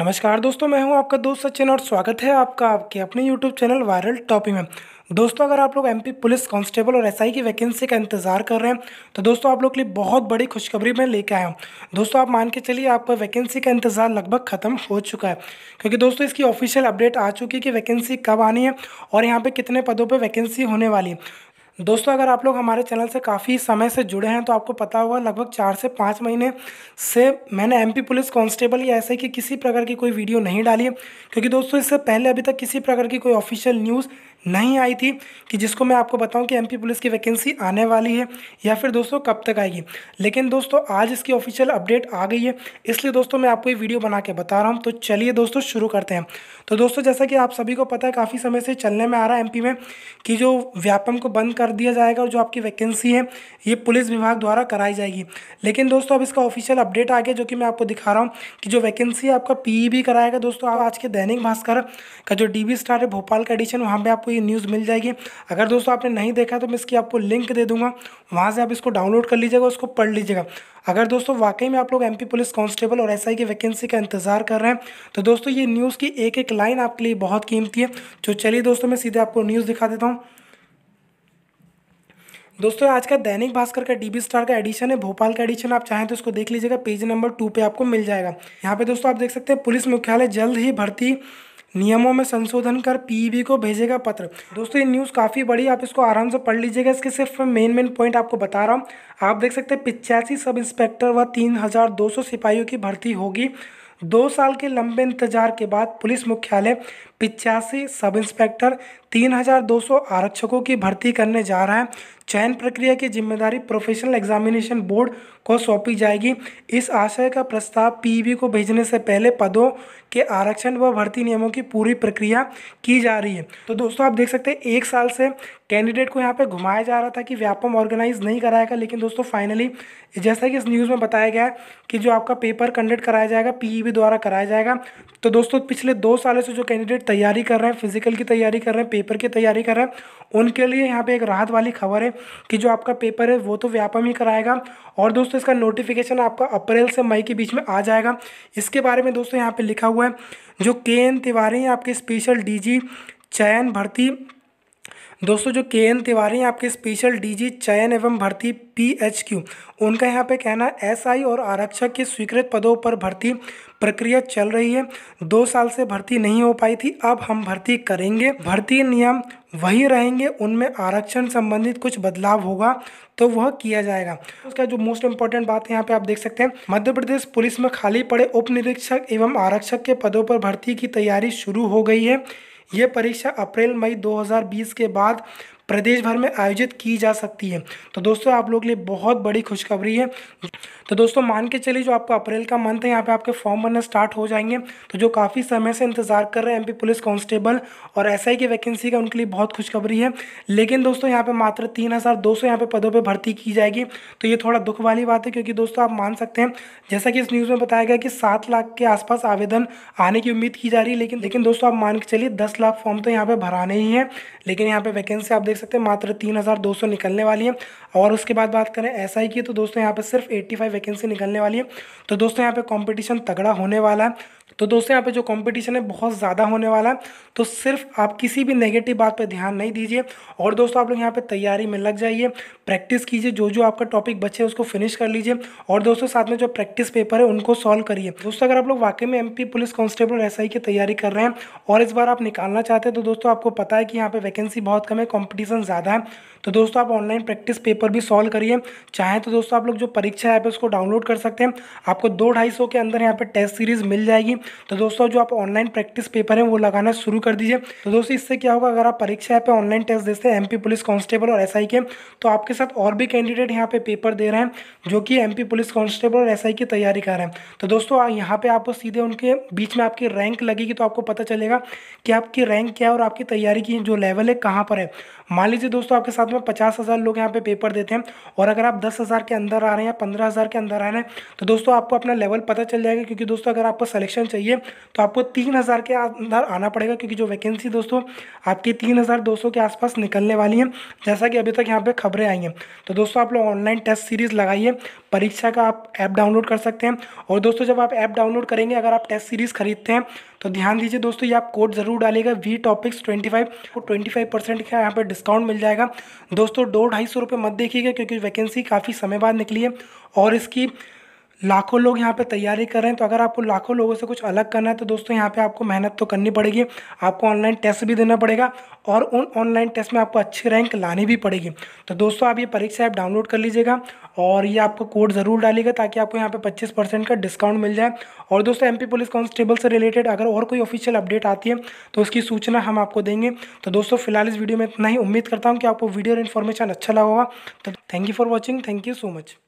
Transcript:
नमस्कार दोस्तों मैं हूं आपका दोस्त सचिन और स्वागत है आपका आपके अपने YouTube चैनल वायरल टॉपिक में दोस्तों अगर आप लोग एमपी पुलिस कांस्टेबल और एसआई की वैकेंसी का इंतज़ार कर रहे हैं तो दोस्तों आप लोग के लिए बहुत बड़ी खुशखबरी मैं लेकर आया हूँ दोस्तों आप मान के चलिए आपका वैकेंसी का इंतज़ार लगभग खत्म हो चुका है क्योंकि दोस्तों इसकी ऑफिशियल अपडेट आ चुकी है कि वैकेंसी कब आनी है और यहाँ पर कितने पदों पर वैकेंसी होने वाली है दोस्तों अगर आप लोग हमारे चैनल से काफ़ी समय से जुड़े हैं तो आपको पता होगा लगभग चार से पाँच महीने से मैंने एमपी पुलिस कांस्टेबल या ऐसे कि किसी प्रकार की कोई वीडियो नहीं डाली है क्योंकि दोस्तों इससे पहले अभी तक किसी प्रकार की कोई ऑफिशियल न्यूज़ नहीं आई थी कि जिसको मैं आपको बताऊं कि एमपी पुलिस की वैकेंसी आने वाली है या फिर दोस्तों कब तक आएगी लेकिन दोस्तों आज इसकी ऑफिशियल अपडेट आ गई है इसलिए दोस्तों मैं आपको ये वीडियो बना के बता रहा हूँ तो चलिए दोस्तों शुरू करते हैं तो दोस्तों जैसा कि आप सभी को पता है काफ़ी समय से चलने में आ रहा है एम में कि जो व्यापम को बंद कर दिया जाएगा और जो आपकी वैकेंसी है ये पुलिस विभाग द्वारा कराई जाएगी लेकिन दोस्तों अब इसका ऑफिशियल अपडेट आ गया जो कि मैं आपको दिखा रहा हूँ कि जो वैकेंसी है आपका पी e कराएगा दोस्तों आज के दैनिक भास्कर का जो डी स्टार है भोपाल का एडिशन वहाँ पर आपको ये न्यूज़ मिल जाएगी अगर दोस्तों आपने नहीं देखा तो मैं इसकी आपको लिंक दे दूंगा वहाँ से आप इसको डाउनलोड कर लीजिएगा उसको पढ़ लीजिएगा अगर दोस्तों वाकई में आप लोग एमपी पुलिस कांस्टेबल और एसआई की वैकेंसी का इंतजार कर रहे हैं तो दोस्तों ये न्यूज़ की एक एक लाइन आपके लिए बहुत कीमती है तो चलिए दोस्तों मैं सीधे आपको न्यूज़ दिखा देता हूँ दोस्तों आज का दैनिक भास्कर का डीबी स्टार का एडिशन है भोपाल का एडिशन आप चाहें तो इसको देख लीजिएगा पेज नंबर टू पे आपको मिल जाएगा यहाँ पे दोस्तों आप देख सकते हैं पुलिस मुख्यालय जल्द ही भर्ती नियमों में संशोधन कर पीईबी e को भेजेगा पत्र दोस्तों ये न्यूज़ काफ़ी बड़ी आप इसको आराम से पढ़ लीजिएगा इसके सिर्फ मेन मेन पॉइंट आपको बता रहा हूँ आप देख सकते हैं पिचासी सब इंस्पेक्टर व तीन हज़ार दो सौ सिपाहियों की भर्ती होगी दो साल के लंबे इंतजार के बाद पुलिस मुख्यालय पिचासी सब इंस्पेक्टर तीन हज़ार दो सौ आरक्षकों की भर्ती करने जा रहा है चयन प्रक्रिया की जिम्मेदारी प्रोफेशनल एग्जामिनेशन बोर्ड को सौंपी जाएगी इस आशय का प्रस्ताव पीवी e को भेजने से पहले पदों के आरक्षण व भर्ती नियमों की पूरी प्रक्रिया की जा रही है तो दोस्तों आप देख सकते हैं एक साल से कैंडिडेट को यहाँ पे घुमाया जा रहा था कि व्यापम ऑर्गेनाइज नहीं कराएगा लेकिन दोस्तों फाइनली जैसा कि इस न्यूज़ में बताया गया है कि जो आपका पेपर कंडक्ट कराया जाएगा पीईबी e द्वारा कराया जाएगा तो दोस्तों पिछले दो सालों से जो कैंडिडेट तैयारी कर रहे हैं फिजिकल की तैयारी कर रहे हैं पेपर की तैयारी कर रहे हैं उनके लिए यहाँ पर एक राहत वाली खबर है कि जो आपका पेपर है वो तो व्यापम ही कराएगा और दोस्तों इसका नोटिफिकेशन आपका अप्रैल से मई के बीच में आ जाएगा इसके बारे में दोस्तों यहाँ पे लिखा हुआ है जो के एन तिवारी हैं आपके स्पेशल डीजी चयन भर्ती दोस्तों जो के एन तिवारी हैं आपके स्पेशल डीजी चयन एवं भर्ती पी एच क्यू उनका यहाँ पे कहना एसआई और आरक्षक के स्वीकृत पदों पर भर्ती प्रक्रिया चल रही है दो साल से भर्ती नहीं हो पाई थी अब हम भर्ती करेंगे भर्ती नियम वही रहेंगे उनमें आरक्षण संबंधित कुछ बदलाव होगा तो वह किया जाएगा उसका जो मोस्ट इम्पोर्टेंट बात है यहाँ पे आप देख सकते हैं मध्य प्रदेश पुलिस में खाली पड़े उप निरीक्षक एवं आरक्षक के पदों पर भर्ती की तैयारी शुरू हो गई है ये परीक्षा अप्रैल मई 2020 के बाद प्रदेश भर में आयोजित की जा सकती है तो दोस्तों आप लोग लिए बहुत बड़ी खुशखबरी है तो दोस्तों मान के चलिए जो आपका अप्रैल का मंथ है यहाँ पे आपके फॉर्म भरना स्टार्ट हो जाएंगे तो जो काफ़ी समय से इंतजार कर रहे हैं एमपी पुलिस कांस्टेबल और एस की वैकेंसी का उनके लिए बहुत खुशखबरी है लेकिन दोस्तों यहाँ पे मात्र तीन हज़ार दो सौ यहाँ पे पदों पर भर्ती की जाएगी तो ये थोड़ा दुख वाली बात है क्योंकि दोस्तों आप मान सकते हैं जैसा कि इस न्यूज़ में बताया गया कि सात लाख के आसपास आवेदन आने की उम्मीद की जा रही है लेकिन लेकिन दोस्तों आप मान के चलिए दस लाख फॉर्म तो यहाँ पर भराने ही हैं लेकिन यहाँ पर वैकेंसी आप देख सकते हैं मात्र तीन हज़ार दो सौ निकलने वाली है और उसके बाद बात करें एस आई की तो दोस्तों यहाँ पे सिर्फ एट्टी फाइव वैकेंसी निकलने वाली है तो दोस्तों यहाँ पे कंपटीशन तगड़ा होने वाला है तो दोस्तों यहाँ पे जो कंपटीशन है बहुत ज़्यादा होने वाला है तो सिर्फ आप किसी भी नेगेटिव बात पे ध्यान नहीं दीजिए और दोस्तों आप लोग यहाँ पे तैयारी में लग जाइए प्रैक्टिस कीजिए जो जो आपका टॉपिक बचे उसको फिनिश कर लीजिए और दोस्तों साथ में जो प्रैक्टिस पेपर है उनको सॉल्व करिए दोस्तों अगर आप लोग वाकई में एम पुलिस कॉन्स्टेबल एस की तैयारी कर रहे हैं और इस बार आप निकालना चाहते हैं तो दोस्तों आपको पता है कि यहाँ पर वैकेंसी बहुत कम है कॉम्पिटिशन ज़्यादा है तो दोस्तों आप ऑनलाइन प्रैक्टिस पेपर भी सॉल्व करिए चाहे तो दोस्तों आप लोग जो परीक्षा ऐप है उसको डाउनलोड कर सकते हैं आपको दो ढाई सौ के अंदर यहाँ पर टेस्ट सीरीज़ मिल जाएगी तो दोस्तों जो आप ऑनलाइन प्रैक्टिस पेपर है वो लगाना शुरू कर दीजिए तो दोस्तों इससे क्या होगा अगर आप परीक्षा पे ऑनलाइन टेस्ट देते हैं एमपी पुलिस कांस्टेबल और एसआई के तो आपके साथ और भी कैंडिडेट यहाँ पे पेपर दे रहे हैं जो कि एमपी पुलिस कांस्टेबल और एसआई की तैयारी कर रहे हैं तो दोस्तों यहाँ पे आपको सीधे उनके बीच में आपकी रैंक लगेगी तो आपको पता चलेगा कि आपकी रैंक क्या है और आपकी तैयारी की जो लेवल है कहाँ पर है मान लीजिए दोस्तों आपके साथ में पचास हज़ार लोग यहाँ पे पेपर देते हैं और अगर आप दस हज़ार के अंदर आ रहे हैं या पंद्रह हज़ार के अंदर आ रहे हैं तो दोस्तों आपको अपना लेवल पता चल जाएगा क्योंकि दोस्तों अगर आपको सलेक्शन चाहिए चाहिए तो आपको तीन हज़ार के अंदर आना पड़ेगा क्योंकि जो वैकेंसी दोस्तों आपकी तीन हज़ार दो सौ के आसपास निकलने वाली है जैसा कि अभी तक यहाँ पे खबरें आई हैं तो दोस्तों आप लोग ऑनलाइन टेस्ट सीरीज़ लगाइए परीक्षा का आप ऐप डाउनलोड कर सकते हैं और दोस्तों जब आप ऐप डाउनलोड करेंगे अगर आप टेस्ट सीरीज़ खरीदते हैं तो ध्यान दीजिए दोस्तों ये आप कोड ज़रूर डालेगा वी टॉपिक्स ट्वेंटी फाइव को ट्वेंटी फाइव परसेंट का यहाँ पर डिस्काउंट मिल जाएगा दोस्तों दो ढाई सौ रुपये मत देखिएगा क्योंकि वैकेंसी काफ़ी समय बाद निकली है और इसकी लाखों लोग यहाँ पे तैयारी कर रहे हैं तो अगर आपको लाखों लोगों से कुछ अलग करना है तो दोस्तों यहाँ पे आपको मेहनत तो करनी पड़ेगी आपको ऑनलाइन टेस्ट भी देना पड़ेगा और उन ऑनलाइन टेस्ट में आपको अच्छी रैंक लानी भी पड़ेगी तो दोस्तों आप ये परीक्षा ऐप डाउनलोड कर लीजिएगा और ये आपको कोड ज़रूर डालेगा ताकि आपको यहाँ पर पच्चीस का डिस्काउंट मिल जाए और दोस्तों एम पुलिस कॉन्स्टेबल से रिलेटेड अगर और कोई ऑफिशियल अपडेट आती है तो उसकी सूचना हम आपको देंगे तो दोस्तों फिलहाल इस वीडियो में इतना ही उम्मीद करता हूँ कि आपको वीडियो और इन्फॉर्मेशन अच्छा लगा होगा तो thank you for watching thank you so much